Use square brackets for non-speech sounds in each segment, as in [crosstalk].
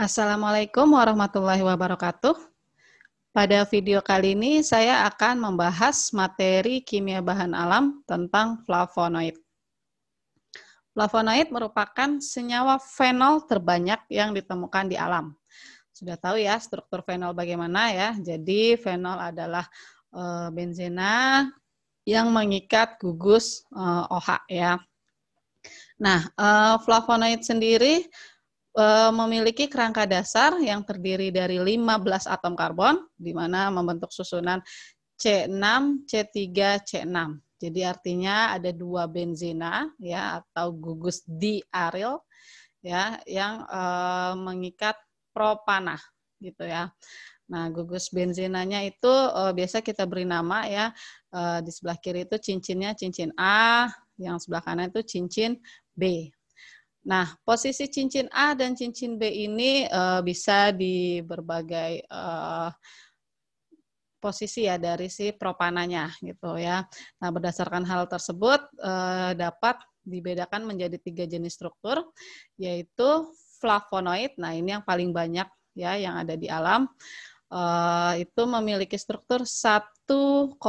Assalamualaikum warahmatullahi wabarakatuh. Pada video kali ini saya akan membahas materi kimia bahan alam tentang flavonoid. Flavonoid merupakan senyawa fenol terbanyak yang ditemukan di alam. Sudah tahu ya struktur fenol bagaimana ya. Jadi fenol adalah eh, benzena yang mengikat gugus OH ya. Nah, eh, flavonoid sendiri Eh, memiliki kerangka dasar yang terdiri dari 15 atom karbon, di mana membentuk susunan C6, C3, C6. Jadi artinya ada dua benzena ya atau gugus diaril ya yang e, mengikat propana gitu ya. Nah, gugus benzenanya itu e, biasa kita beri nama ya. E, di sebelah kiri itu cincinnya cincin A, yang sebelah kanan itu cincin B. Nah, posisi cincin A dan cincin B ini uh, bisa di berbagai uh, posisi ya dari si propananya gitu ya. Nah, berdasarkan hal tersebut uh, dapat dibedakan menjadi tiga jenis struktur yaitu flavonoid. Nah, ini yang paling banyak ya yang ada di alam. Uh, itu memiliki struktur 1,3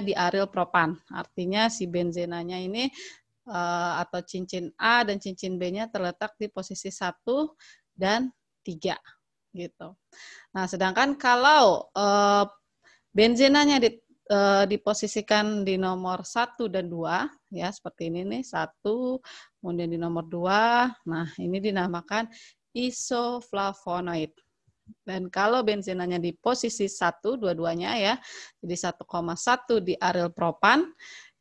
di aril propan. Artinya si benzenanya ini Eh, atau cincin A dan cincin B-nya terletak di posisi 1 dan 3 gitu. Nah, sedangkan kalau uh, eh, benzenanya di, uh, diposisikan di nomor 1 dan 2 ya seperti ini nih 1 kemudian di nomor 2. Nah, ini dinamakan isoflavonoid. Dan kalau benzenanya di posisi 1 dua-duanya ya, jadi 1,1 di aril propan,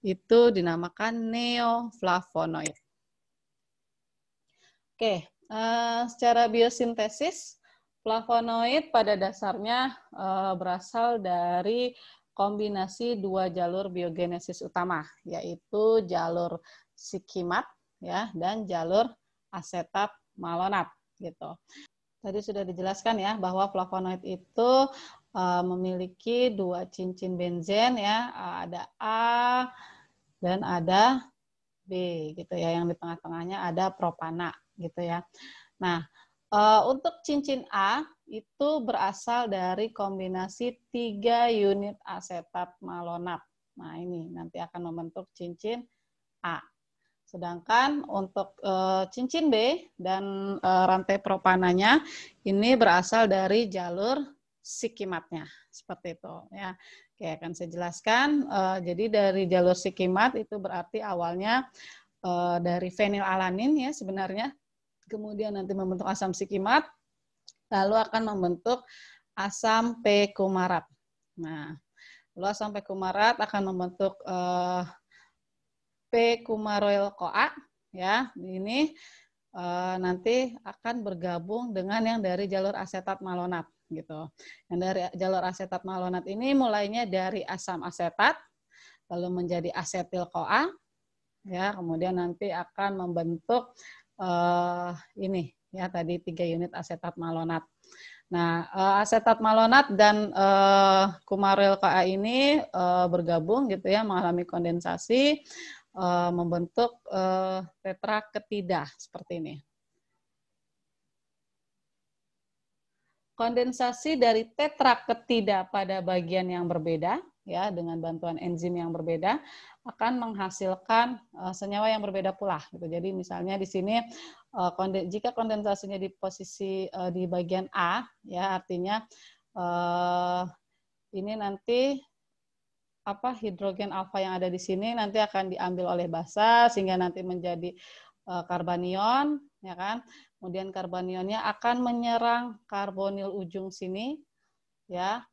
itu dinamakan neoflavonoid. Oke, uh, secara biosintesis, flavonoid pada dasarnya uh, berasal dari kombinasi dua jalur biogenesis utama, yaitu jalur sikimat ya dan jalur asetat malonat gitu. Tadi sudah dijelaskan ya bahwa flavonoid itu uh, memiliki dua cincin benzen ya, ada A dan ada B gitu ya yang di tengah-tengahnya ada propana gitu ya. Nah, eh, untuk cincin A itu berasal dari kombinasi tiga unit asetat malonat. Nah, ini nanti akan membentuk cincin A. Sedangkan untuk eh, cincin B dan eh, rantai propananya ini berasal dari jalur sikimatnya seperti itu ya oke akan saya jelaskan uh, jadi dari jalur sikimat itu berarti awalnya uh, dari fenilalanin ya sebenarnya kemudian nanti membentuk asam sikimat lalu akan membentuk asam P kumarat nah lalu asam P kumarat akan membentuk uh, P kumaroil CoA ya ini nanti akan bergabung dengan yang dari jalur asetat malonat gitu. Yang dari jalur asetat malonat ini mulainya dari asam asetat lalu menjadi asetil koa, ya, kemudian nanti akan membentuk uh, ini ya tadi tiga unit asetat malonat. Nah, eh, asetat malonat dan uh, eh, kumaril koa ini uh, bergabung gitu ya, mengalami kondensasi, membentuk tetra ketida seperti ini. kondensasi dari tetra ketidak pada bagian yang berbeda ya dengan bantuan enzim yang berbeda akan menghasilkan uh, senyawa yang berbeda pula gitu. Jadi misalnya di sini uh, konde jika kondensasinya di posisi uh, di bagian A ya artinya uh, ini nanti apa hidrogen alfa yang ada di sini nanti akan diambil oleh basa sehingga nanti menjadi Eh, karbanion, ya kan? Kemudian karbonionnya akan menyerang karbonil ujung sini, ya.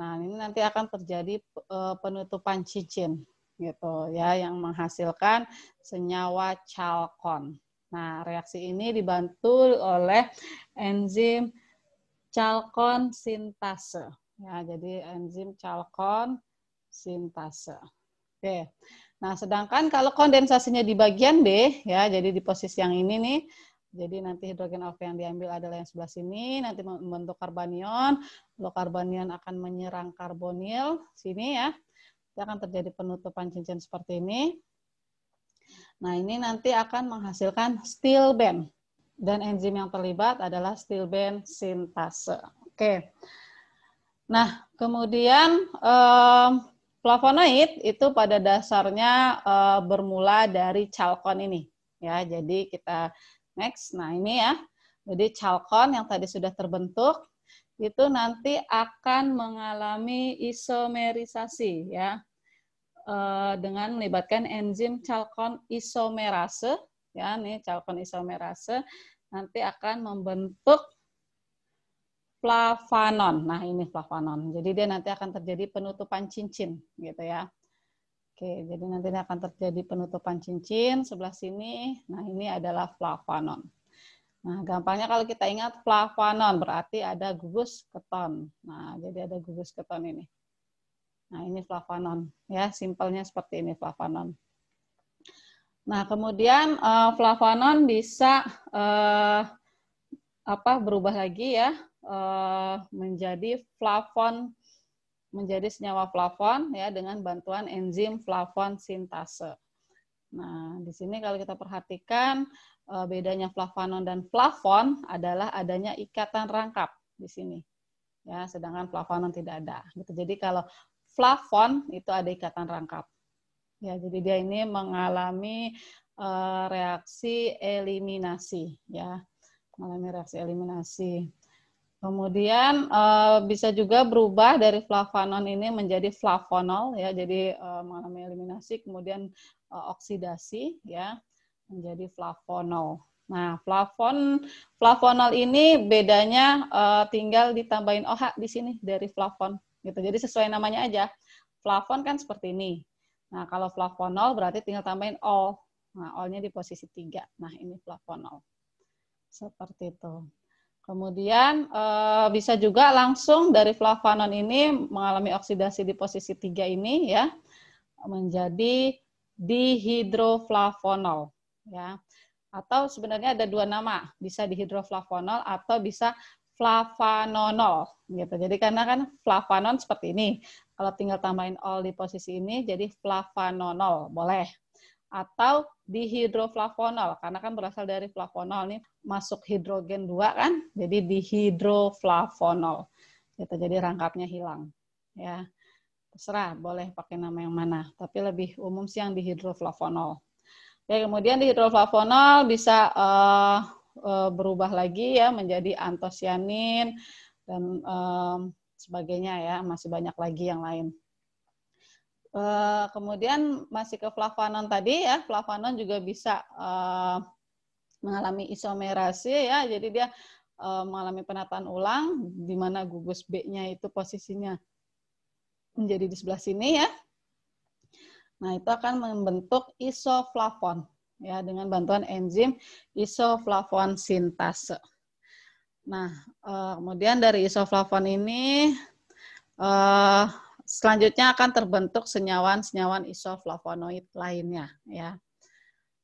Nah, ini nanti akan terjadi eh, penutupan cincin gitu ya yang menghasilkan senyawa chalcon. Nah, reaksi ini dibantu oleh enzim chalcon sintase. Ya, jadi enzim chalcon sintase. Oke, Nah, sedangkan kalau kondensasinya di bagian B, ya, jadi di posisi yang ini nih, jadi nanti hidrogen alfa yang diambil adalah yang sebelah sini, nanti membentuk karbanion, lalu karbanion akan menyerang karbonil, sini ya, dia akan terjadi penutupan cincin seperti ini. Nah, ini nanti akan menghasilkan steel band, dan enzim yang terlibat adalah steel band sintase. Oke. Nah, kemudian... Flavonoid itu pada dasarnya uh, bermula dari chalcon ini, ya. Jadi kita next, nah ini ya. Jadi chalcon yang tadi sudah terbentuk itu nanti akan mengalami isomerisasi, ya, uh, dengan melibatkan enzim chalcon isomerase, ya. Nih chalcon isomerase nanti akan membentuk flavanon. Nah, ini flavanon. Jadi dia nanti akan terjadi penutupan cincin gitu ya. Oke, jadi nanti ini akan terjadi penutupan cincin sebelah sini. Nah, ini adalah flavanon. Nah, gampangnya kalau kita ingat flavanon berarti ada gugus keton. Nah, jadi ada gugus keton ini. Nah, ini flavanon ya, simpelnya seperti ini flavanon. Nah, kemudian uh, eh, flavanon bisa uh, apa berubah lagi ya uh, menjadi flavon menjadi senyawa flavon ya dengan bantuan enzim flavon sintase. Nah, di sini kalau kita perhatikan uh, bedanya flavanon dan flavon adalah adanya ikatan rangkap di sini. Ya, sedangkan flavanon tidak ada. Gitu. Jadi kalau flavon itu ada ikatan rangkap. Ya, jadi dia ini mengalami uh, reaksi eliminasi ya. Mengalami reaksi eliminasi. Kemudian uh, bisa juga berubah dari flavanon ini menjadi flavonol ya, jadi uh, mengalami eliminasi kemudian uh, oksidasi ya menjadi flavonol. Nah, flavon flavonol ini bedanya uh, tinggal ditambahin OH di sini dari flavon gitu. Jadi sesuai namanya aja. Flavon kan seperti ini. Nah, kalau flavonol berarti tinggal tambahin O, Nah, nya di posisi tiga. Nah, ini flavonol. Seperti itu. Kemudian uh, bisa juga langsung dari flavanon ini mengalami oksidasi di posisi 3 ini ya menjadi dihidroflavonol ya. Atau sebenarnya ada dua nama, bisa dihidroflavonol atau bisa flavanonol gitu. Jadi karena kan flavanon seperti ini. Kalau tinggal tambahin ol di posisi ini jadi flavanonol boleh atau dihidroflavonol karena kan berasal dari flavonol nih masuk hidrogen 2 kan, jadi dihidroflavonol. Gitu, jadi rangkapnya hilang. Ya, terserah boleh pakai nama yang mana, tapi lebih umum sih yang dihidroflavonol. Ya, kemudian dihidroflavonol bisa uh, uh, berubah lagi ya menjadi antosianin dan um, sebagainya ya, masih banyak lagi yang lain. Eh, kemudian masih ke flavanon tadi ya, flavonon juga bisa mengalami isomerase ya, jadi dia e, mengalami penataan ulang di mana gugus B-nya itu posisinya menjadi di sebelah sini ya. Nah, itu akan membentuk isoflavon ya dengan bantuan enzim isoflavon sintase. Nah, e, kemudian dari isoflavon ini e, selanjutnya akan terbentuk senyawa-senyawa isoflavonoid lainnya ya.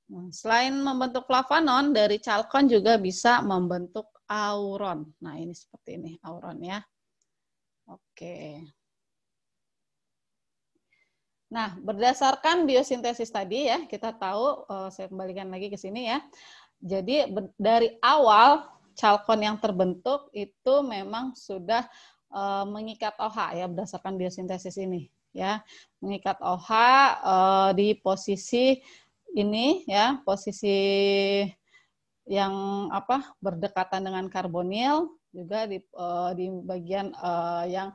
Nah, selain membentuk flavonon, dari chalcon juga bisa membentuk auron. Nah, ini seperti ini auron ya. Oke. Nah, berdasarkan biosintesis tadi ya, kita tahu, eh, saya kembalikan lagi ke sini ya. Jadi dari awal chalcon yang terbentuk itu memang sudah eh, mengikat OH ya berdasarkan biosintesis ini ya. Mengikat OH di posisi ini ya posisi yang apa berdekatan dengan karbonil juga di uh, di bagian uh, yang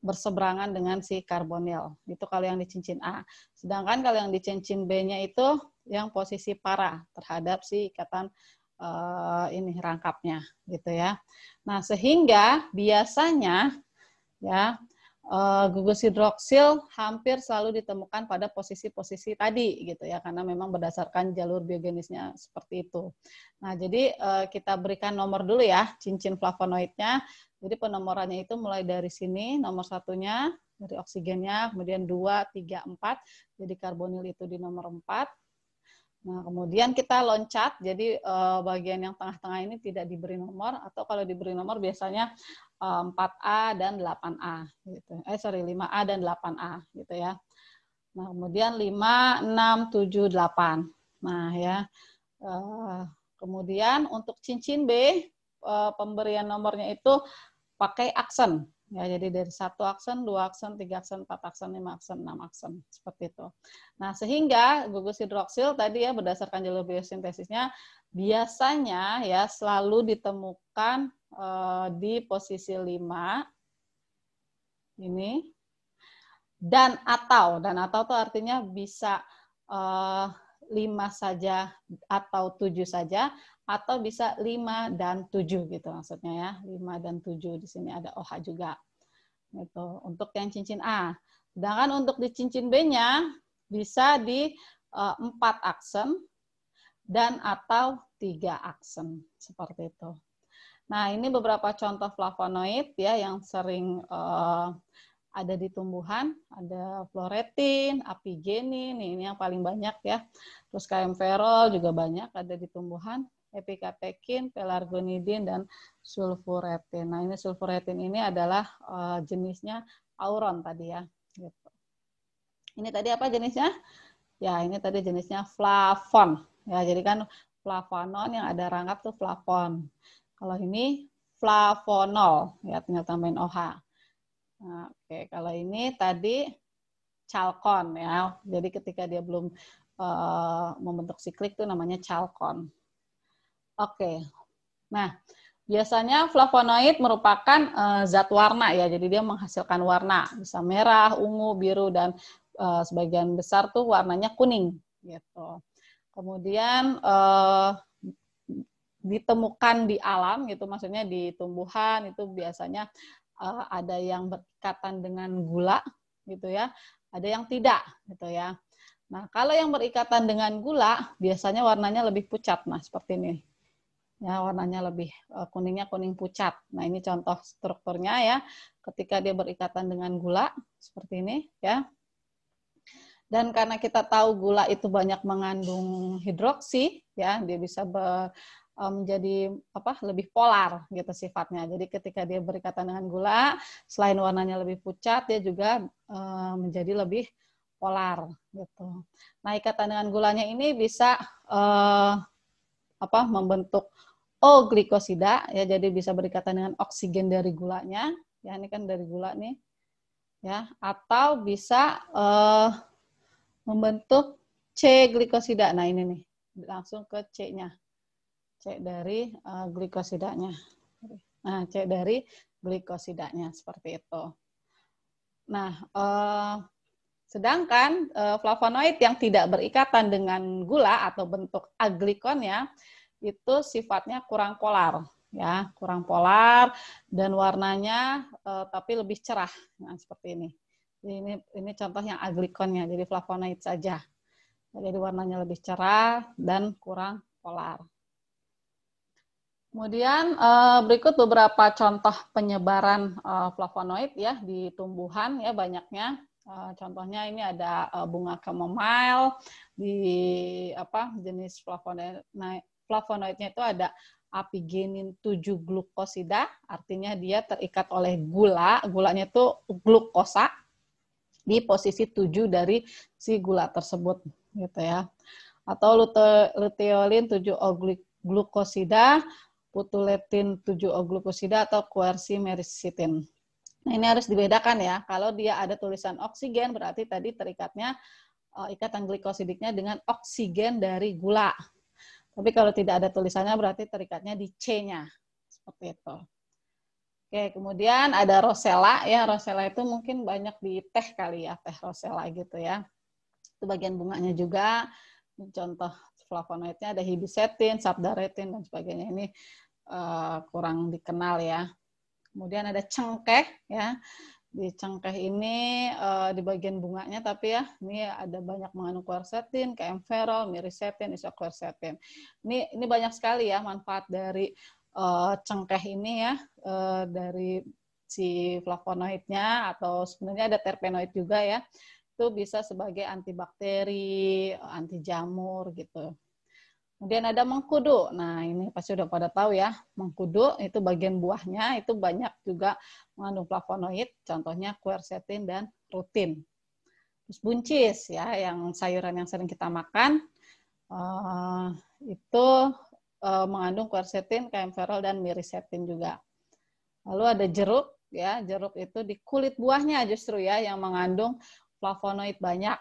berseberangan dengan si karbonil. Itu kalau yang di cincin A. Sedangkan kalau yang di cincin B-nya itu yang posisi para terhadap si ikatan uh, ini rangkapnya gitu ya. Nah, sehingga biasanya ya Eh, gugus hidroksil hampir selalu ditemukan pada posisi-posisi tadi gitu ya karena memang berdasarkan jalur biogenisnya seperti itu. Nah, jadi uh, kita berikan nomor dulu ya cincin flavonoidnya. Jadi penomorannya itu mulai dari sini nomor satunya dari oksigennya, kemudian 2, 3, 4. Jadi karbonil itu di nomor 4. Nah, kemudian kita loncat, jadi eh, bagian yang tengah-tengah ini tidak diberi nomor, atau kalau diberi nomor biasanya 4A eh, dan 8A gitu. Eh sorry 5A dan 8A gitu ya. Nah, kemudian 5 6 7 8. Nah, ya. Eh, kemudian untuk cincin B eh, pemberian nomornya itu pakai aksen ya jadi dari satu aksen dua aksen tiga aksen empat aksen lima aksen enam aksen seperti itu nah sehingga gugus hidroksil tadi ya berdasarkan jalur biosintesisnya biasanya ya selalu ditemukan uh, di posisi 5. Ini. Dan atau. Dan atau itu artinya bisa uh, eh, 5 saja atau 7 saja. Atau bisa 5 dan 7 gitu maksudnya ya. 5 dan 7 di sini ada OH juga. Gitu. Untuk yang cincin A. Sedangkan untuk di cincin B-nya bisa di 4 eh, aksen dan atau 3 aksen seperti itu. Nah, ini beberapa contoh flavonoid ya yang sering uh, ada di tumbuhan, ada floretin, apigenin, ini yang paling banyak ya. Terus kaemferol juga banyak ada di tumbuhan, epikatekin, pelargonidin, dan sulfuretin. Nah, ini sulfuretin ini adalah uh, jenisnya auron tadi ya. Gitu. Ini tadi apa jenisnya? Ya, ini tadi jenisnya flavon. Ya, jadi kan flavonon yang ada rangkap tuh flavon. Kalau ini flavonol, ya tinggal tambahin OH. Nah, oke, kalau ini tadi chalcon ya. Jadi ketika dia belum uh, membentuk siklik itu namanya chalcon. Oke. Nah, biasanya flavonoid merupakan uh, zat warna ya. Jadi dia menghasilkan warna, bisa merah, ungu, biru dan uh, sebagian besar tuh warnanya kuning gitu. Kemudian uh, ditemukan di alam gitu maksudnya di tumbuhan itu biasanya uh, ada yang berikatan dengan gula gitu ya ada yang tidak gitu ya nah kalau yang berikatan dengan gula biasanya warnanya lebih pucat nah seperti ini ya warnanya lebih uh, kuningnya kuning pucat nah ini contoh strukturnya ya ketika dia berikatan dengan gula seperti ini ya dan karena kita tahu gula itu banyak mengandung hidroksi ya dia bisa ber, menjadi um, apa lebih polar gitu sifatnya. Jadi ketika dia berikatan dengan gula, selain warnanya lebih pucat, dia juga um, menjadi lebih polar gitu. Nah ikatan dengan gulanya ini bisa uh, apa membentuk O glikosida ya jadi bisa berikatan dengan oksigen dari gulanya ya ini kan dari gula nih ya atau bisa uh, membentuk C glikosida. Nah ini nih langsung ke C-nya cek dari uh, eh, glikosidanya. Nah, cek dari glikosidanya seperti itu. Nah, uh, sedangkan uh, flavonoid yang tidak berikatan dengan gula atau bentuk aglikonnya itu sifatnya kurang polar, ya, kurang polar dan warnanya uh, tapi lebih cerah. Nah, seperti ini. Jadi ini ini contoh yang aglikonnya, jadi flavonoid saja. Jadi warnanya lebih cerah dan kurang polar. Kemudian eh, berikut beberapa contoh penyebaran eh, flavonoid ya di tumbuhan ya banyaknya. Eh, contohnya ini ada bunga chamomile di apa jenis flavonoid flavonoidnya itu ada apigenin 7 glukosida, artinya dia terikat oleh gula, gulanya itu glukosa di posisi 7 dari si gula tersebut gitu ya. Atau luteolin 7 glukosida putuletin 7 oglukosida atau merisitin. Nah, ini harus dibedakan ya. Kalau dia ada tulisan oksigen berarti tadi terikatnya eh, ikatan glikosidiknya dengan oksigen dari gula. Tapi kalau tidak ada tulisannya berarti terikatnya di C-nya. Seperti itu. Oke, kemudian ada rosella ya. Rosella itu mungkin banyak di teh kali ya, teh rosella gitu ya. Itu bagian bunganya juga. Contoh flavonoidnya ada hibisetin, sabdaretin dan sebagainya. Ini uh, kurang dikenal ya. Kemudian ada cengkeh ya. Di cengkeh ini uh, di bagian bunganya tapi ya ini ada banyak mengandung quercetin, kemferol, mirisetin, isoquercetin. Ini ini banyak sekali ya manfaat dari uh, cengkeh ini ya uh, dari si flavonoidnya atau sebenarnya ada terpenoid juga ya itu bisa sebagai antibakteri, anti jamur gitu. Kemudian ada mengkudu. Nah, ini pasti udah pada tahu ya. Mengkudu itu bagian buahnya itu banyak juga mengandung flavonoid, contohnya quercetin dan rutin. Terus buncis ya, yang sayuran yang sering kita makan eh, itu uh, mengandung quercetin, kaemferol dan mirisetin juga. Lalu ada jeruk ya, jeruk itu di kulit buahnya justru ya yang mengandung flavonoid banyak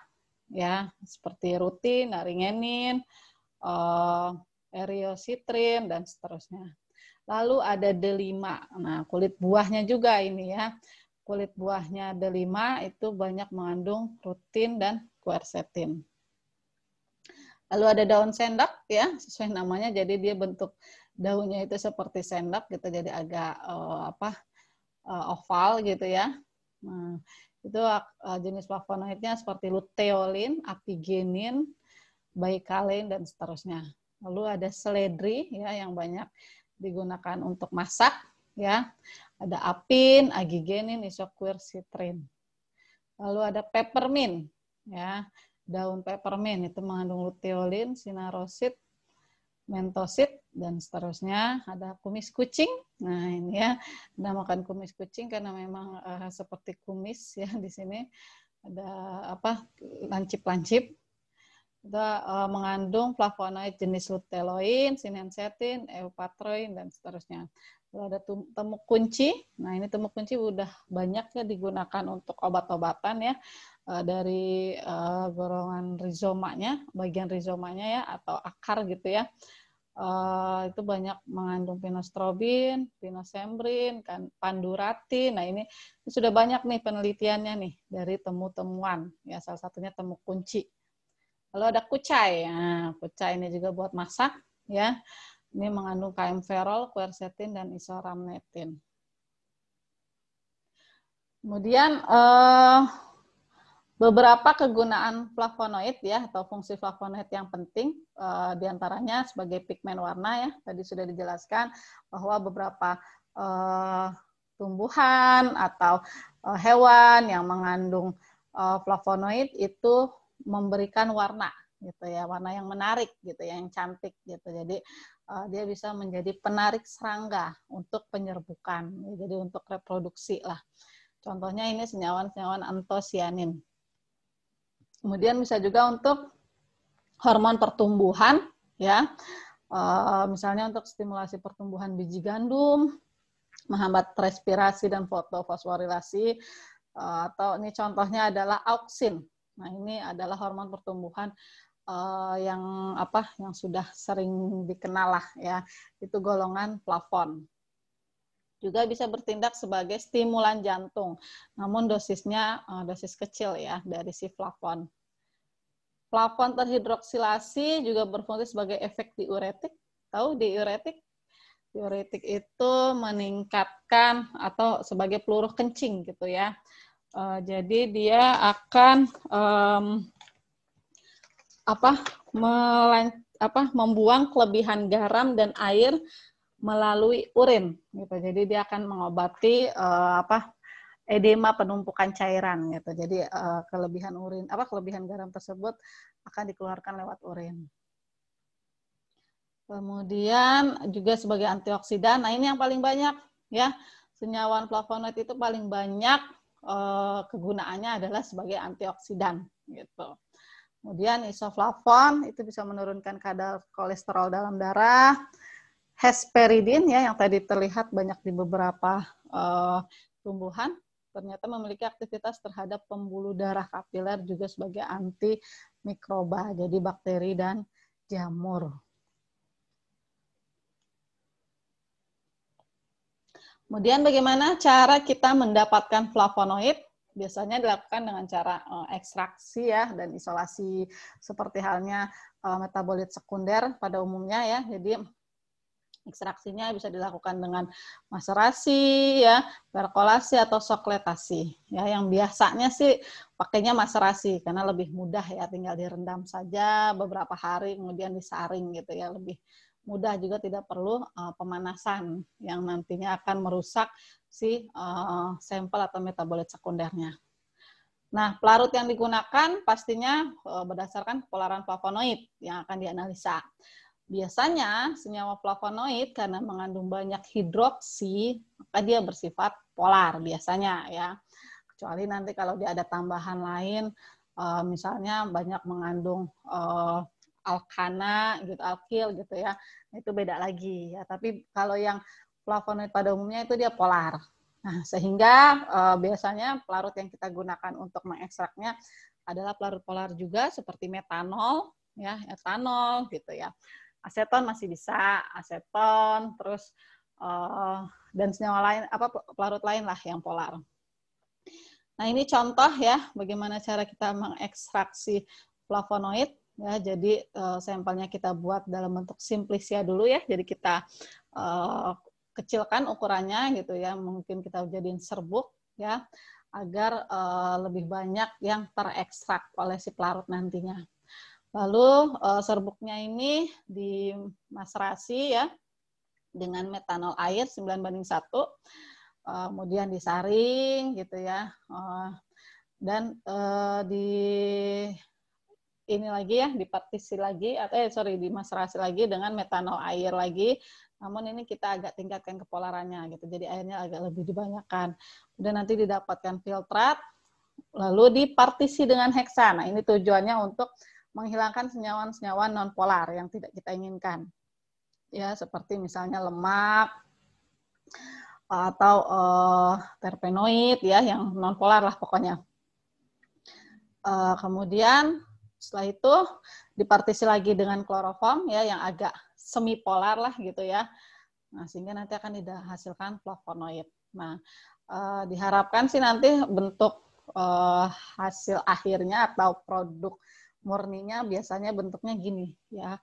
ya seperti rutin, naringenin, uh, eriositrin dan seterusnya. Lalu ada delima. Nah, kulit buahnya juga ini ya. Kulit buahnya delima itu banyak mengandung rutin dan quercetin. Lalu ada daun sendok ya, sesuai namanya jadi dia bentuk daunnya itu seperti sendok gitu jadi agak uh, apa uh, oval gitu ya. Nah, itu eh, jenis flavonoidnya seperti luteolin, apigenin, baikalin dan seterusnya. Lalu ada seledri ya yang banyak digunakan untuk masak ya. Ada apin, agigenin, isoquercitrin. Lalu ada peppermint ya. Daun peppermint itu mengandung luteolin, sinarosit, mentosit dan seterusnya. Ada kumis kucing. Nah, ini ya namakan kumis kucing karena memang uh, seperti kumis ya di sini. Ada apa? lancip-lancip. Ada uh, mengandung flavonoid jenis luteloin, sinensetin, eupatroin dan seterusnya. Lalu ada temu kunci. Nah, ini temu kunci udah banyak ya digunakan untuk obat-obatan ya eh, dari uh, golongan rizomanya, bagian rizomanya ya atau akar gitu ya. Uh, itu banyak mengandung pinostrobin, pinosembrin, kan, panduratin. Nah ini, sudah banyak nih penelitiannya nih dari temu-temuan. Ya salah satunya temu kunci. Lalu ada kucai. Nah, kucai ini juga buat masak, ya. Ini mengandung ferol, quercetin, dan isoramnetin. Kemudian uh, Beberapa kegunaan flavonoid ya atau fungsi flavonoid yang penting uh, diantaranya sebagai pigmen warna ya tadi sudah dijelaskan bahwa beberapa uh, tumbuhan atau uh, hewan yang mengandung uh, flavonoid itu memberikan warna gitu ya warna yang menarik gitu ya, yang cantik gitu jadi uh, dia bisa menjadi penarik serangga untuk penyerbukan ya, jadi untuk reproduksi lah contohnya ini senyawan senyawan antosianin Kemudian bisa juga untuk hormon pertumbuhan ya. Uh, misalnya untuk stimulasi pertumbuhan biji gandum, menghambat respirasi dan fotofosforilasi uh, atau ini contohnya adalah auksin. Nah, ini adalah hormon pertumbuhan uh, yang apa yang sudah sering dikenal lah ya. Itu golongan plafon juga bisa bertindak sebagai stimulan jantung, namun dosisnya eh, dosis kecil ya dari si flavon. Flavon terhidroksilasi juga berfungsi sebagai efek diuretik. Tahu diuretik? Diuretik itu meningkatkan atau sebagai peluru kencing gitu ya. Eh, jadi dia akan um, apa, melan, apa membuang kelebihan garam dan air melalui urin gitu. Jadi dia akan mengobati uh, apa edema penumpukan cairan gitu. Jadi uh, kelebihan urin apa kelebihan garam tersebut akan dikeluarkan lewat urin. Kemudian juga sebagai antioksidan. Nah, ini yang paling banyak ya. senyawa flavonoid itu paling banyak uh, kegunaannya adalah sebagai antioksidan gitu. Kemudian isoflavon itu bisa menurunkan kadar kolesterol dalam darah hesperidin ya yang tadi terlihat banyak di beberapa uh, tumbuhan ternyata memiliki aktivitas terhadap pembuluh darah kapiler juga sebagai anti mikroba, jadi bakteri dan jamur. Kemudian bagaimana cara kita mendapatkan flavonoid? Biasanya dilakukan dengan cara eh, ekstraksi ya dan isolasi seperti halnya eh, metabolit sekunder pada umumnya ya. Jadi Ekstraksinya bisa dilakukan dengan maserasi, ya, perkolasi atau sokletasi. Ya, yang biasanya sih pakainya maserasi karena lebih mudah ya, tinggal direndam saja beberapa hari kemudian disaring gitu ya, lebih mudah juga tidak perlu uh, pemanasan yang nantinya akan merusak si uh, sampel atau metabolit sekundernya. Nah, pelarut yang digunakan pastinya uh, berdasarkan kepolaran flavonoid yang akan dianalisa. Biasanya senyawa flavonoid karena mengandung banyak hidroksi, maka dia bersifat polar biasanya ya. Kecuali nanti kalau dia ada tambahan lain, eh, misalnya banyak mengandung eh, alkana gitu, alkil gitu ya, itu beda lagi ya. Tapi kalau yang flavonoid pada umumnya itu dia polar. Nah, sehingga eh, biasanya pelarut yang kita gunakan untuk mengekstraknya adalah pelarut polar juga seperti metanol, ya, etanol gitu ya aseton masih bisa aseton terus uh, dan senyawa lain apa pelarut lain lah yang polar. Nah ini contoh ya bagaimana cara kita mengekstraksi flavonoid ya jadi uh, sampelnya kita buat dalam bentuk simplisia dulu ya jadi kita uh, kecilkan ukurannya gitu ya mungkin kita jadiin serbuk ya agar uh, lebih banyak yang terekstrak oleh si pelarut nantinya. Lalu eh, serbuknya ini dimasrasi ya dengan metanol air 9 banding 1. Eh, kemudian disaring gitu ya. Eh, dan di ini lagi ya dipartisi lagi atau eh sorry dimasrasi lagi dengan metanol air lagi namun ini kita agak tingkatkan kepolarannya gitu jadi airnya agak lebih dibanyakan Kemudian nanti didapatkan filtrat lalu dipartisi dengan heksa nah ini tujuannya untuk menghilangkan senyawa-senyawa senyawa nonpolar yang tidak kita inginkan. Ya, seperti misalnya lemak atau uh, terpenoid ya yang nonpolar lah pokoknya. Uh, kemudian setelah itu dipartisi lagi dengan kloroform ya yang agak semi polar lah gitu ya. Nah, sehingga nanti akan dihasilkan flavonoid. Nah, uh, diharapkan sih nanti bentuk uh, hasil akhirnya atau produk murninya biasanya bentuknya gini ya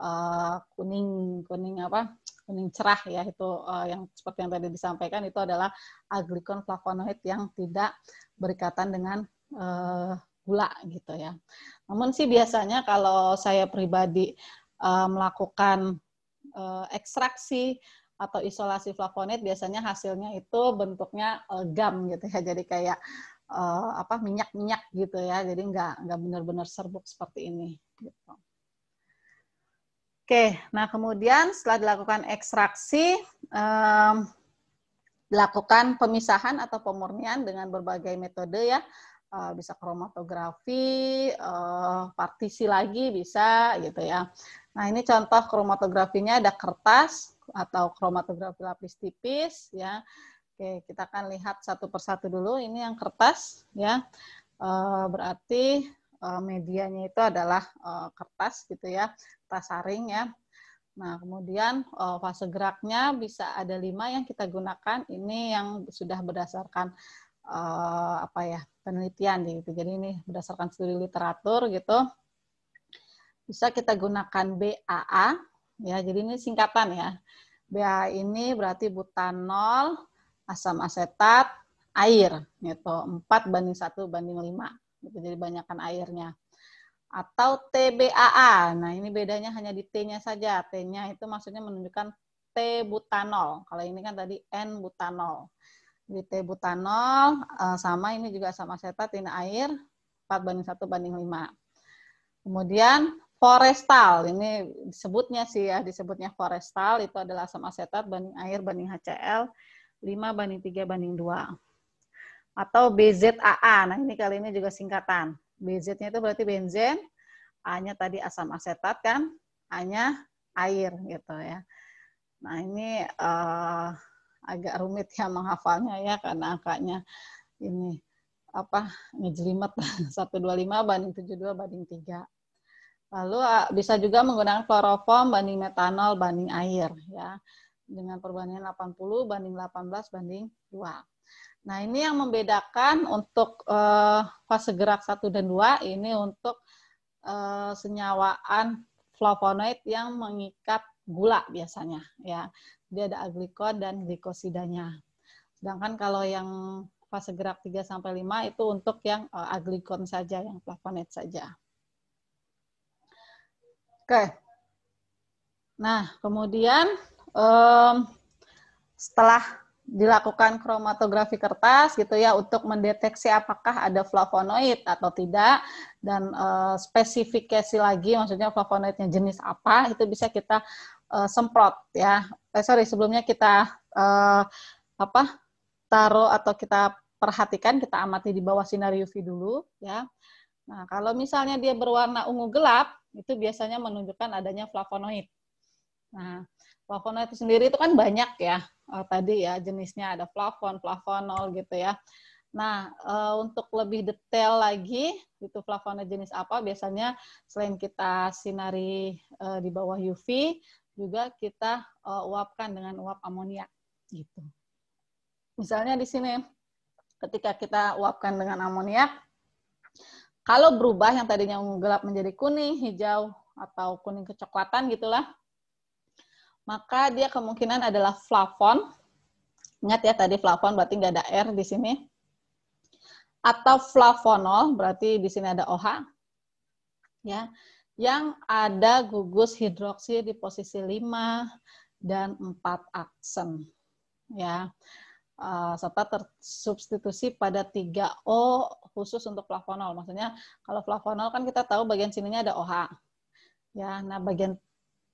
uh, kuning kuning apa kuning cerah ya itu uh, yang seperti yang tadi disampaikan itu adalah aglikon flavonoid yang tidak berikatan dengan uh, gula gitu ya. Namun sih biasanya kalau saya pribadi uh, melakukan uh, ekstraksi atau isolasi flavonoid biasanya hasilnya itu bentuknya uh, gam gitu ya. Jadi kayak uh, apa minyak-minyak gitu ya. Jadi nggak nggak benar-benar serbuk seperti ini. Gitu. Oke, nah kemudian setelah dilakukan ekstraksi, um, dilakukan pemisahan atau pemurnian dengan berbagai metode ya, uh, bisa kromatografi, uh, partisi lagi bisa gitu ya. Nah ini contoh kromatografinya ada kertas atau kromatografi lapis tipis ya. Oke, kita akan lihat satu persatu dulu. Ini yang kertas, ya. Eh, berarti eh, medianya itu adalah eh, kertas, gitu ya, kertas saring, ya. Nah, kemudian fase geraknya bisa ada lima yang kita gunakan. Ini yang sudah berdasarkan apa ya penelitian, gitu. Jadi ini berdasarkan studi literatur, gitu. Bisa kita gunakan BAA, ya. Jadi ini singkatan, ya. BAA ini berarti butanol asam asetat, air gitu. 4 banding 1 banding 5. Gitu. Jadi banyakkan airnya. Atau TBAA. Nah, ini bedanya hanya di T-nya saja. T-nya itu maksudnya menunjukkan T-butanol. Kalau ini kan tadi N-butanol. Di T-butanol eh, sama ini juga asam asetat ini air 4 banding 1 banding 5. Kemudian forestal ini disebutnya sih ya disebutnya forestal itu adalah asam asetat banding air banding HCl 5 banding 3 banding 2. Atau BZAA. Nah, ini kali ini juga singkatan. BZ-nya itu berarti benzen, A-nya tadi asam asetat kan, A-nya air gitu ya. Nah, ini uh, agak rumit ya menghafalnya ya karena angkanya ini apa ngejelimet 125 [laughs] banding 72 banding 3. Lalu eh, bisa juga menggunakan kloroform banding metanol banding air ya dengan perbandingan 80 banding 18 banding 2. Nah, ini yang membedakan untuk uh, fase gerak 1 dan 2 ini untuk uh, senyawaan flavonoid yang mengikat gula biasanya ya. Dia ada aglikon dan glikosidanya. Sedangkan kalau yang fase gerak 3 sampai 5 itu untuk yang uh, aglikon saja, yang flavonoid saja. Oke. Okay. Nah, kemudian um, setelah dilakukan kromatografi kertas gitu ya untuk mendeteksi apakah ada flavonoid atau tidak dan uh, spesifikasi lagi maksudnya flavonoidnya jenis apa itu bisa kita uh, semprot ya eh, sorry sebelumnya kita uh, apa taruh atau kita perhatikan kita amati di bawah sinar UV dulu ya nah kalau misalnya dia berwarna ungu gelap itu biasanya menunjukkan adanya flavonoid nah Flavonoid itu sendiri itu kan banyak ya uh, tadi ya jenisnya ada flavon, flavonol gitu ya. Nah, eh, untuk lebih detail lagi, itu flavonnya jenis apa, biasanya selain kita sinari eh, di bawah UV, juga kita uapkan dengan uap amonia gitu. Misalnya di sini, ketika kita uapkan dengan amonia kalau berubah yang tadinya gelap menjadi kuning, hijau, atau kuning kecoklatan gitulah, maka dia kemungkinan adalah flavon. Ingat ya tadi flavon berarti nggak ada R di sini. Atau flavonol, berarti di sini ada OH. Ya, yang ada gugus hidroksi di posisi 5 dan 4 aksen. Ya. Uh, serta tersubstitusi pada 3O khusus untuk flavonol. Maksudnya kalau flavonol kan kita tahu bagian sininya ada OH. Ya, nah bagian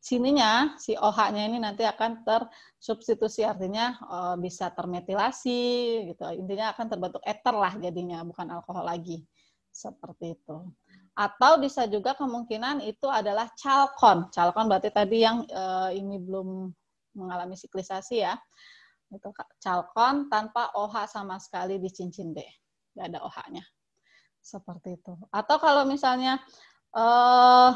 sininya si OH-nya ini nanti akan tersubstitusi artinya eh, bisa termetilasi gitu. Intinya akan terbentuk ether lah jadinya bukan alkohol lagi. Seperti itu. Atau bisa juga kemungkinan itu adalah chalcon, chalcon berarti tadi yang eh, ini belum mengalami siklisasi ya. Itu chalcon tanpa OH sama sekali di cincin B. nggak ada OH-nya. Seperti itu. Atau kalau misalnya eh,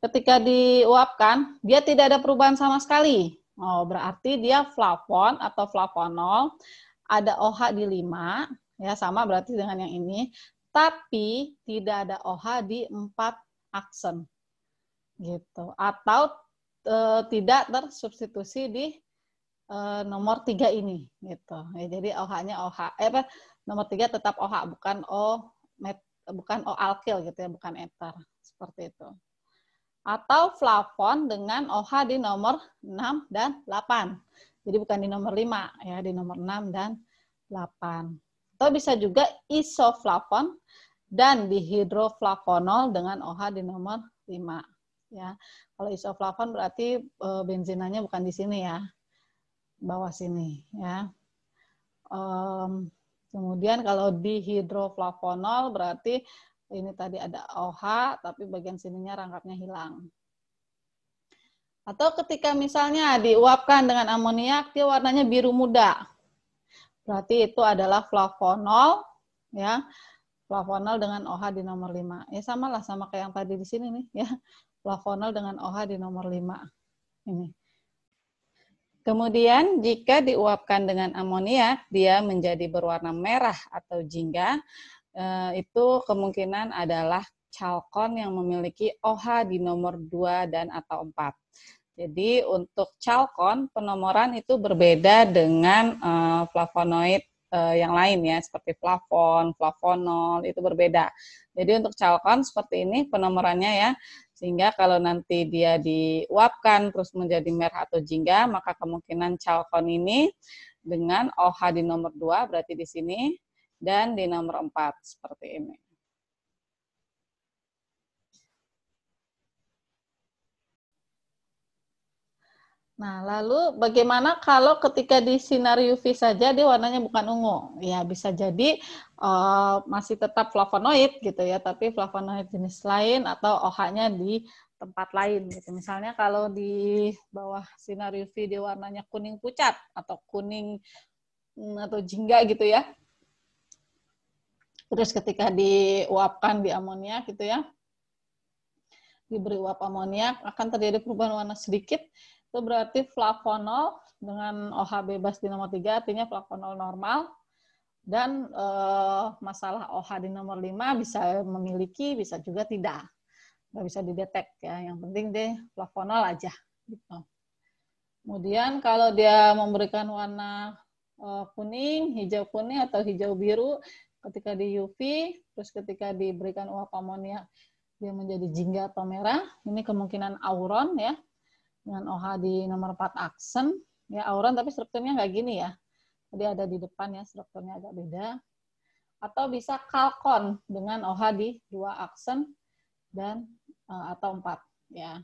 ketika diuapkan dia tidak ada perubahan sama sekali. Oh, berarti dia flavon atau flavonol ada OH di 5 ya sama berarti dengan yang ini, tapi tidak ada OH di 4 aksen. Gitu. Atau e, tidak tersubstitusi di e, nomor 3 ini gitu. Ya, jadi OH-nya OH eh nomor 3 tetap OH bukan O met, bukan O alkil gitu ya, bukan eter. Seperti itu atau flavon dengan OH di nomor 6 dan 8. Jadi bukan di nomor 5 ya, di nomor 6 dan 8. Atau bisa juga isoflavon dan dihidroflavonol dengan OH di nomor 5 ya. Kalau isoflavon berarti eh, benzinanya bukan di sini ya. Bawah sini ya. Um, kemudian kalau dihidroflavonol berarti ini tadi ada OH, tapi bagian sininya rangkapnya hilang. Atau ketika misalnya diuapkan dengan amonia, dia warnanya biru muda. Berarti itu adalah flavonol, ya. Flavonol dengan OH di nomor 5. Ya lah sama kayak yang tadi di sini nih, ya. Flavonol dengan OH di nomor 5. Ini. Kemudian jika diuapkan dengan amonia, dia menjadi berwarna merah atau jingga. Eh, itu kemungkinan adalah calkon yang memiliki OH di nomor 2 dan atau 4. Jadi untuk calkon penomoran itu berbeda dengan eh, flavonoid eh, yang lain ya seperti flavon, flavonol itu berbeda. Jadi untuk calkon seperti ini penomorannya ya sehingga kalau nanti dia diuapkan terus menjadi merah atau jingga maka kemungkinan calkon ini dengan OH di nomor 2 berarti di sini dan di nomor 4 seperti ini. Nah, lalu bagaimana kalau ketika di sinar UV saja dia warnanya bukan ungu? Ya, bisa jadi uh, masih tetap flavonoid gitu ya, tapi flavonoid jenis lain atau OH-nya di tempat lain gitu. Misalnya kalau di bawah sinar UV dia warnanya kuning pucat atau kuning mm, atau jingga gitu ya. Terus ketika diuapkan di amoniak gitu ya, diberi uap amoniak akan terjadi perubahan warna sedikit. Itu berarti flavonol dengan OH bebas di nomor 3 artinya flavonol normal dan e, masalah OH di nomor 5 bisa memiliki bisa juga tidak nggak bisa didetek ya yang penting deh flavonol aja gitu kemudian kalau dia memberikan warna eh, kuning hijau kuning atau hijau biru ketika di UV, terus ketika diberikan uap amonia dia menjadi jingga atau merah. Ini kemungkinan auron ya dengan OH di nomor 4 aksen. Ya auron tapi strukturnya nggak gini ya. Jadi ada di depan ya strukturnya agak beda. Atau bisa kalkon dengan OH di dua aksen dan eh, atau 4 ya.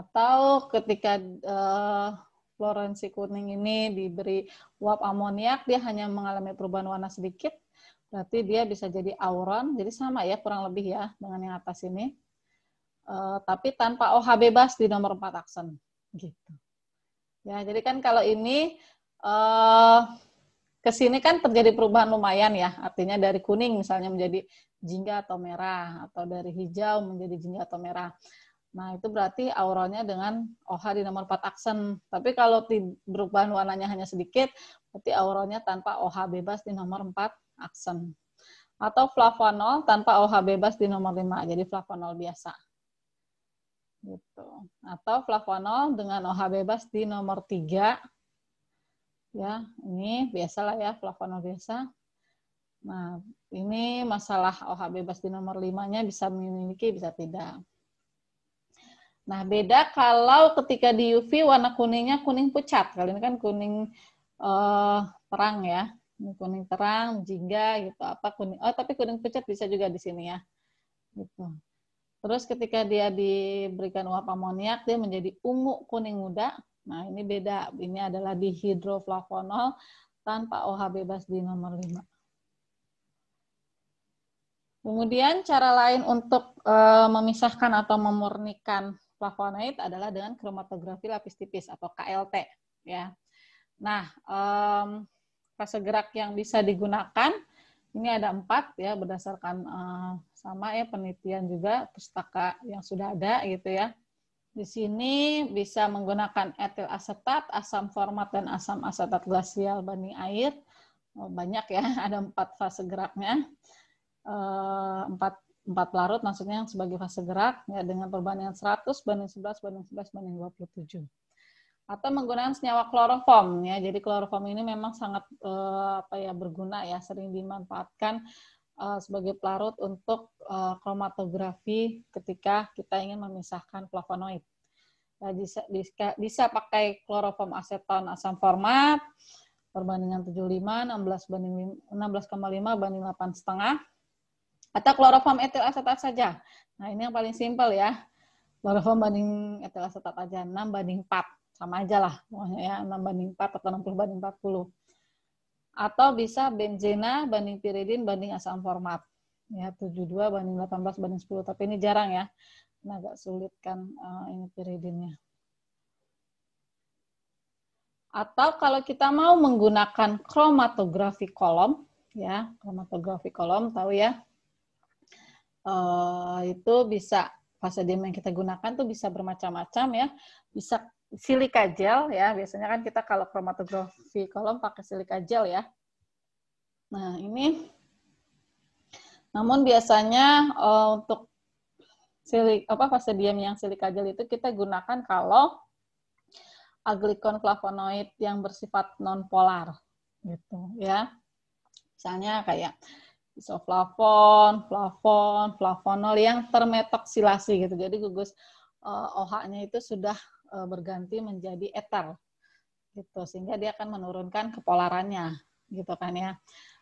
Atau ketika uh, Florensi kuning ini diberi uap amoniak, dia hanya mengalami perubahan warna sedikit, berarti dia bisa jadi auron, jadi sama ya kurang lebih ya dengan yang atas ini. E, tapi tanpa OH bebas di nomor 4 aksen, gitu. Ya, jadi kan kalau ini e, eh, ke sini kan terjadi perubahan lumayan ya, artinya dari kuning misalnya menjadi jingga atau merah, atau dari hijau menjadi jingga atau merah. Nah, itu berarti auranya dengan OH di nomor 4 aksen. Tapi kalau di perubahan warnanya hanya sedikit, berarti auranya tanpa OH bebas di nomor 4 aksen. Atau flavonol tanpa OH bebas di nomor 5, jadi flavonol biasa. Gitu. Atau flavonol dengan OH bebas di nomor 3. Ya, ini biasalah ya, flavonol biasa. Nah, ini masalah OH bebas di nomor 5-nya bisa memiliki, bisa tidak. Nah, beda kalau ketika di UV warna kuningnya kuning pucat. Kali ini kan kuning uh, terang ya. Kuning terang, jingga gitu. Apa kuning? Oh, tapi kuning pucat bisa juga di sini ya. Gitu. Terus ketika dia diberikan uap amoniak, dia menjadi ungu kuning muda. Nah, ini beda. Ini adalah dihidroflavonol tanpa OH bebas di nomor 5. Kemudian cara lain untuk e, memisahkan atau memurnikan flavonoid adalah dengan kromatografi lapis tipis atau KLT ya. Nah, um, fase gerak yang bisa digunakan ini ada empat ya berdasarkan uh, sama ya penelitian juga pustaka yang sudah ada gitu ya. Di sini bisa menggunakan etil asetat, asam format dan asam asetat glasial banding air. Oh, banyak ya, [laughs] ada empat fase geraknya. Uh, empat empat larut maksudnya yang sebagai fase gerak ya, dengan perbandingan 100 banding 11 banding 11 banding 27. Atau menggunakan senyawa kloroform ya. Jadi kloroform ini memang sangat eh, apa ya berguna ya, sering dimanfaatkan eh, sebagai pelarut untuk eh, kromatografi ketika kita ingin memisahkan flavonoid. Nah, bisa, bisa, bisa pakai kloroform aseton asam format perbandingan 75 16 banding 16,5 banding 8,5 atau kloroform etil asetat saja. Nah, ini yang paling simpel ya. Kloroform banding etil asetat aja, 6 banding 4. Sama aja lah, pokoknya ya, 6 banding 4 atau 60 banding 40. Atau bisa benzena banding piridin banding asam format. Ya, 72 banding 18 banding 10. Tapi ini jarang ya. Nah, agak sulit kan uh, ini piridinnya. Atau kalau kita mau menggunakan kromatografi kolom, ya, kromatografi kolom tahu ya, uh, itu bisa fase diam yang kita gunakan tuh bisa bermacam-macam ya. Bisa silika gel ya. Biasanya kan kita kalau kromatografi kolom pakai silika gel ya. Nah, ini namun biasanya uh, untuk silik apa fase diam yang silika gel itu kita gunakan kalau aglikon flavonoid yang bersifat nonpolar gitu ya. Misalnya kayak isoflavon, flavon, flavonol yang termetoksilasi gitu. Jadi gugus uh, eh, OH-nya itu sudah uh, berganti menjadi eter gitu sehingga dia akan menurunkan kepolarannya gitu kan ya.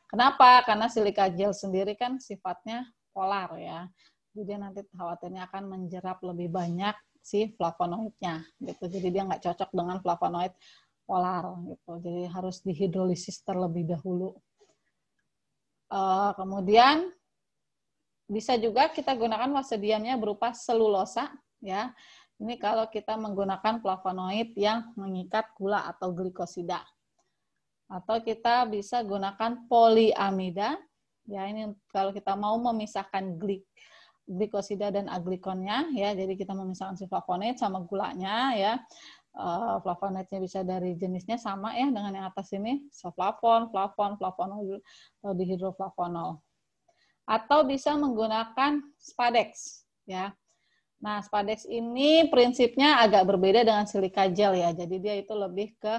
Kenapa? Karena silika gel sendiri kan sifatnya polar ya. Jadi nanti khawatirnya akan menjerap lebih banyak si flavonoidnya gitu. Jadi dia nggak cocok dengan flavonoid polar gitu. Jadi harus dihidrolisis terlebih dahulu Eh, kemudian bisa juga kita gunakan wasediannya berupa selulosa ya. Ini kalau kita menggunakan flavonoid yang mengikat gula atau glikosida. Atau kita bisa gunakan poliamida. Ya, ini kalau kita mau memisahkan glik glikosida dan aglikonnya ya. Jadi kita memisahkan si flavonoid sama gulanya ya uh, eh, flavonoidnya bisa dari jenisnya sama ya dengan yang atas ini, soflavon, flavon, flavonol, atau dihidroflavonol. Atau bisa menggunakan Spadex ya. Nah, Spadex ini prinsipnya agak berbeda dengan silika gel ya. Jadi dia itu lebih ke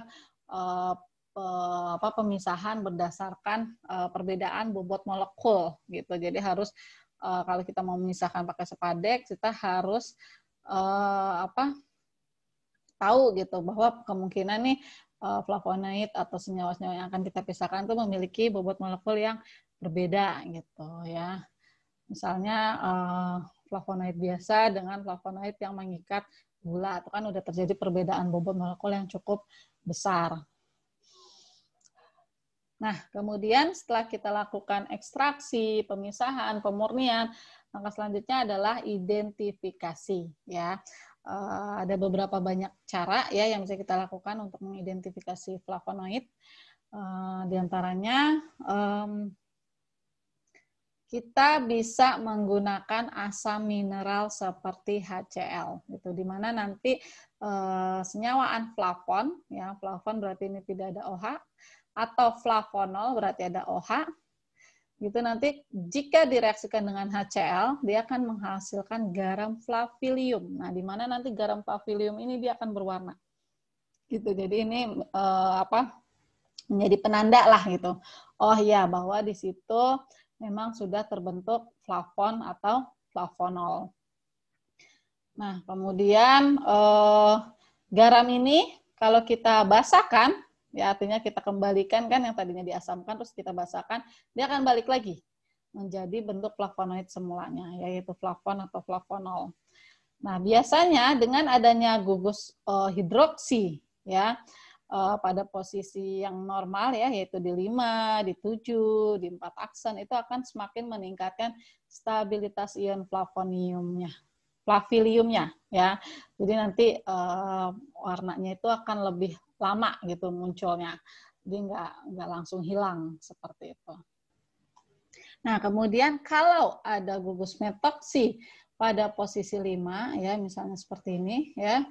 uh, apa pemisahan berdasarkan uh, perbedaan bobot molekul gitu. Jadi harus uh, kalau kita mau memisahkan pakai Spadex kita harus uh, apa tahu gitu bahwa kemungkinan nih uh, flavonoid atau senyawa-senyawa yang akan kita pisahkan itu memiliki bobot molekul yang berbeda gitu ya. Misalnya uh, flavonoid biasa dengan flavonoid yang mengikat gula itu kan udah terjadi perbedaan bobot molekul yang cukup besar. Nah, kemudian setelah kita lakukan ekstraksi, pemisahan, pemurnian, langkah selanjutnya adalah identifikasi ya uh, ada beberapa banyak cara ya yang bisa kita lakukan untuk mengidentifikasi flavonoid. Uh, di antaranya um, kita bisa menggunakan asam mineral seperti HCl gitu di mana nanti e, senyawaan flavon ya flavon berarti ini tidak ada OH atau flavonol berarti ada OH gitu nanti jika direaksikan dengan HCl dia akan menghasilkan garam flavilium. Nah, di mana nanti garam flavilium ini dia akan berwarna. Gitu. Jadi ini eh, apa? menjadi penanda lah gitu. Oh iya bahwa di situ memang sudah terbentuk flavon atau flavonol. Nah, kemudian eh, garam ini kalau kita basahkan Ya artinya kita kembalikan kan yang tadinya diasamkan terus kita basahkan, dia akan balik lagi menjadi bentuk flavonoid semulanya, yaitu flavon atau flavonol. Nah, biasanya dengan adanya gugus uh, hidroksi ya uh, pada posisi yang normal ya yaitu di 5, di 7, di 4 aksen itu akan semakin meningkatkan stabilitas ion flavoniumnya, flaviliumnya ya. Jadi nanti uh, warnanya itu akan lebih lama gitu munculnya. Jadi nggak nggak langsung hilang seperti itu. Nah, kemudian kalau ada gugus metoksi pada posisi 5 ya, misalnya seperti ini ya.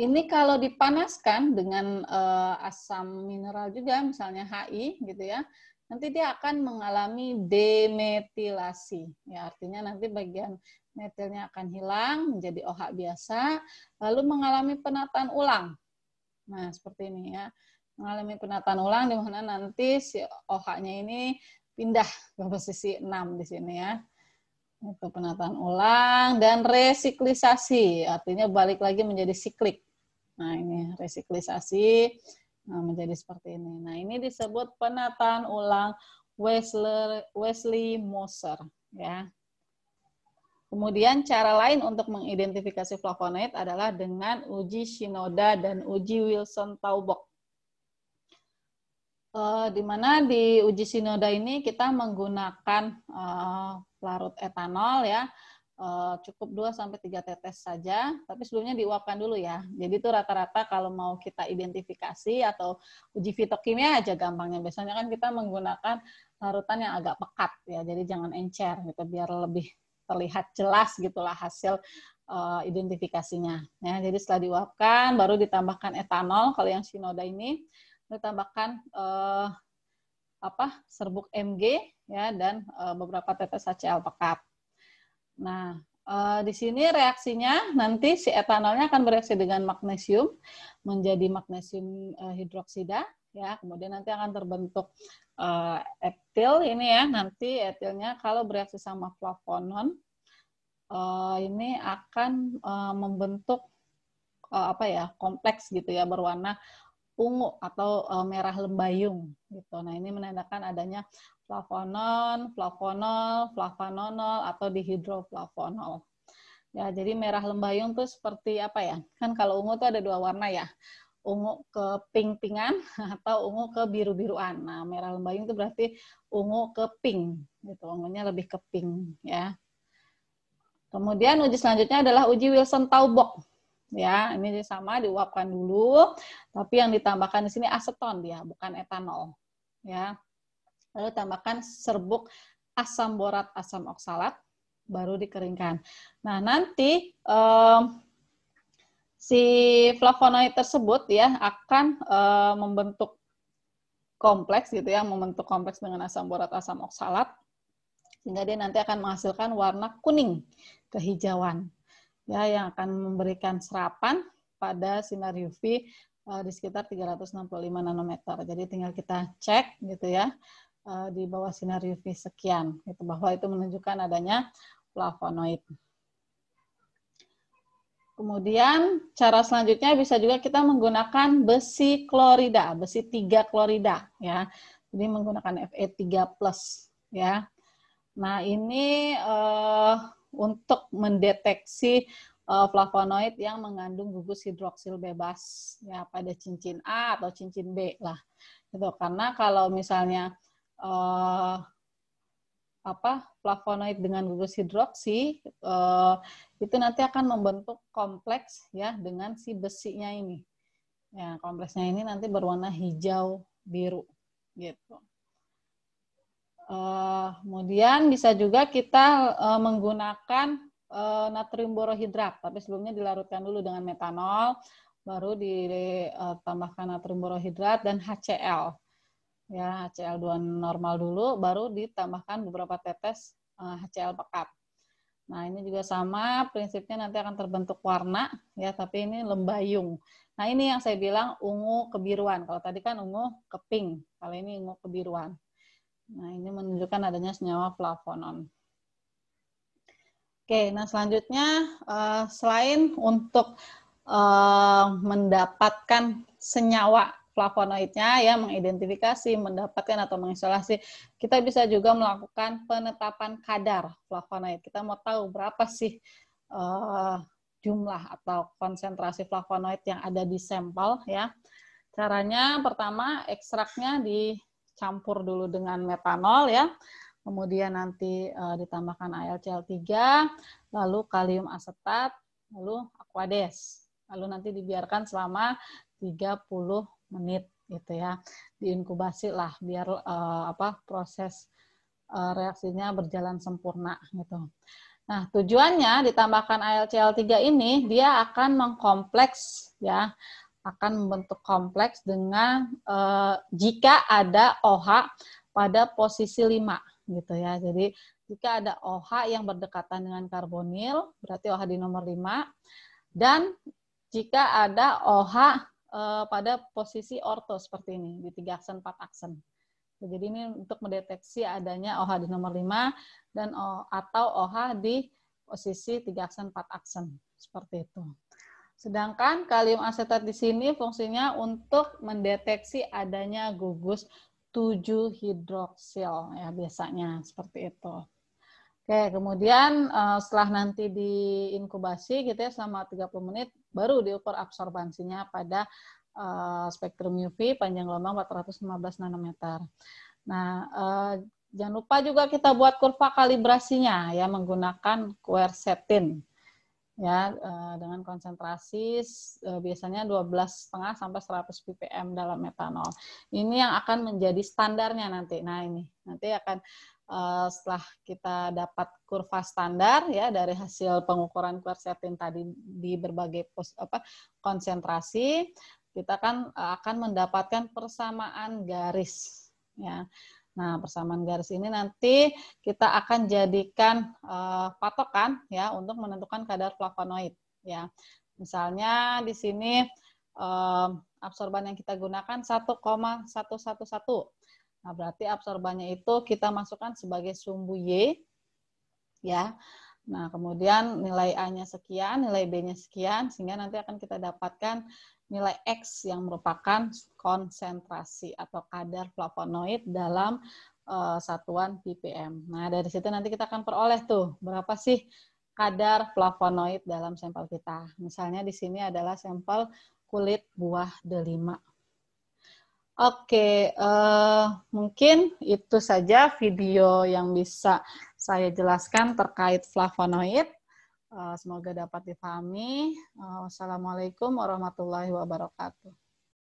Ini kalau dipanaskan dengan uh, asam mineral juga misalnya HI gitu ya, nanti dia akan mengalami demetilasi. Ya, artinya nanti bagian metilnya akan hilang menjadi OH biasa, lalu mengalami penataan ulang Nah, seperti ini ya. Mengalami penataan ulang di mana nanti si OH-nya ini pindah ke posisi 6 di sini ya. Itu penataan ulang dan resiklisasi, artinya balik lagi menjadi siklik. Nah, ini resiklisasi nah, menjadi seperti ini. Nah, ini disebut penataan ulang Wesley Wesley Moser ya. Kemudian cara lain untuk mengidentifikasi flavonoid adalah dengan uji Shinoda dan uji Wilson-Taubok. E, eh, di mana di uji Shinoda ini kita menggunakan e, larut etanol ya, e, cukup 2 sampai 3 tetes saja, tapi sebelumnya diuapkan dulu ya. Jadi itu rata-rata kalau mau kita identifikasi atau uji fitokimia aja gampangnya. Biasanya kan kita menggunakan larutan yang agak pekat ya, jadi jangan encer gitu biar lebih terlihat jelas gitulah hasil uh, identifikasinya. Ya, jadi setelah diuapkan, baru ditambahkan etanol. Kalau yang Shinoda ini ditambahkan uh, apa serbuk Mg ya dan uh, beberapa tetes HCl pekat. Nah, uh, di sini reaksinya nanti si etanolnya akan bereaksi dengan magnesium menjadi magnesium uh, hidroksida ya kemudian nanti akan terbentuk uh, etil ini ya nanti etilnya kalau bereaksi sama flavonon uh, ini akan uh, membentuk uh, apa ya kompleks gitu ya berwarna ungu atau uh, merah lembayung gitu. Nah ini menandakan adanya flavonon, flavonol, flavanonol atau dihidroflavonol. Ya jadi merah lembayung tuh seperti apa ya? Kan kalau ungu tuh ada dua warna ya ungu ke pink-pingan [laughs] atau ungu ke biru-biruan. Nah, merah lembayung itu berarti ungu ke pink, gitu. Ungunya lebih ke pink, ya. Kemudian uji selanjutnya adalah uji Wilson Taubok. Ya, ini sama diuapkan dulu, tapi yang ditambahkan di sini aseton dia, bukan etanol. Ya. Lalu tambahkan serbuk asam borat, asam oksalat, baru dikeringkan. Nah, nanti eh, si flavonoid tersebut ya akan uh, membentuk kompleks gitu ya, membentuk kompleks dengan asam borat, asam oksalat, sehingga dia nanti akan menghasilkan warna kuning kehijauan ya yang akan memberikan serapan pada sinar UV eh, di sekitar 365 nanometer. Jadi tinggal kita cek gitu ya eh, di bawah sinar UV sekian, itu bahwa itu menunjukkan adanya flavonoid. Kemudian cara selanjutnya bisa juga kita menggunakan besi klorida, besi 3 klorida ya. Jadi menggunakan Fe3+. ya. Nah, ini uh, untuk mendeteksi uh, flavonoid yang mengandung gugus hidroksil bebas ya pada cincin A atau cincin B lah. Gitu. Karena kalau misalnya uh, apa flavonoid dengan gugus hidroksi uh, eh, itu nanti akan membentuk kompleks ya dengan si besinya ini. Ya, kompleksnya ini nanti berwarna hijau biru gitu. Uh, kemudian bisa juga kita uh, menggunakan natrium borohidrat, tapi sebelumnya dilarutkan dulu dengan metanol, baru ditambahkan natrium borohidrat dan HCl ya HCl2 normal dulu baru ditambahkan beberapa tetes HCl eh, pekat. Nah, ini juga sama prinsipnya nanti akan terbentuk warna ya, tapi ini lembayung. Nah, ini yang saya bilang ungu kebiruan. Kalau tadi kan ungu ke pink, kalau ini ungu kebiruan. Nah, ini menunjukkan adanya senyawa flavonon. Oke, nah selanjutnya eh, selain untuk eh, mendapatkan senyawa flavonoidnya ya mengidentifikasi, mendapatkan atau mengisolasi. Kita bisa juga melakukan penetapan kadar flavonoid. Kita mau tahu berapa sih uh, jumlah atau konsentrasi flavonoid yang ada di sampel ya. Caranya pertama ekstraknya dicampur dulu dengan metanol ya. Kemudian nanti uh, ditambahkan ALCL3, lalu kalium asetat, lalu aquades. Lalu nanti dibiarkan selama 30 menit gitu ya diinkubasi lah biar uh, apa proses uh, reaksinya berjalan sempurna gitu. Nah, tujuannya ditambahkan ALCL3 ini dia akan mengkompleks ya, akan membentuk kompleks dengan uh, jika ada OH pada posisi 5 gitu ya. Jadi jika ada OH yang berdekatan dengan karbonil, berarti OH di nomor 5 dan jika ada OH uh, pada posisi orto seperti ini di tiga aksen empat aksen. Nah, jadi ini untuk mendeteksi adanya OH di nomor 5 dan o, atau OH di posisi tiga aksen empat aksen seperti itu. Sedangkan kalium asetat di sini fungsinya untuk mendeteksi adanya gugus 7 hidroksil ya biasanya seperti itu. Oke, kemudian eh, setelah nanti diinkubasi gitu ya selama 30 menit baru diukur absorbansinya pada uh, spektrum UV panjang gelombang 415 nanometer. Nah, uh, jangan lupa juga kita buat kurva kalibrasinya ya menggunakan quercetin ya eh, dengan konsentrasi biasanya 12,5 sampai 100 ppm dalam metanol. Ini yang akan menjadi standarnya nanti. Nah, ini nanti akan Eh, setelah kita dapat kurva standar ya dari hasil pengukuran quercetin tadi di berbagai pos, apa, konsentrasi, kita kan eh, akan mendapatkan persamaan garis. Ya. Nah, persamaan garis ini nanti kita akan jadikan uh, patokan ya untuk menentukan kadar flavonoid. Ya, misalnya di sini absorban yang kita gunakan 1,111 Nah, berarti absorbannya itu kita masukkan sebagai sumbu Y. Ya. Nah, kemudian nilai A-nya sekian, nilai B-nya sekian, sehingga nanti akan kita dapatkan nilai X yang merupakan konsentrasi atau kadar flavonoid dalam uh, satuan ppm. Nah, dari situ nanti kita akan peroleh tuh berapa sih kadar flavonoid dalam sampel kita. Misalnya di sini adalah sampel kulit buah delima. Oke, uh, mungkin itu saja video yang bisa saya jelaskan terkait flavonoid. Uh, semoga dapat dipahami. Uh, eh, wassalamualaikum warahmatullahi wabarakatuh.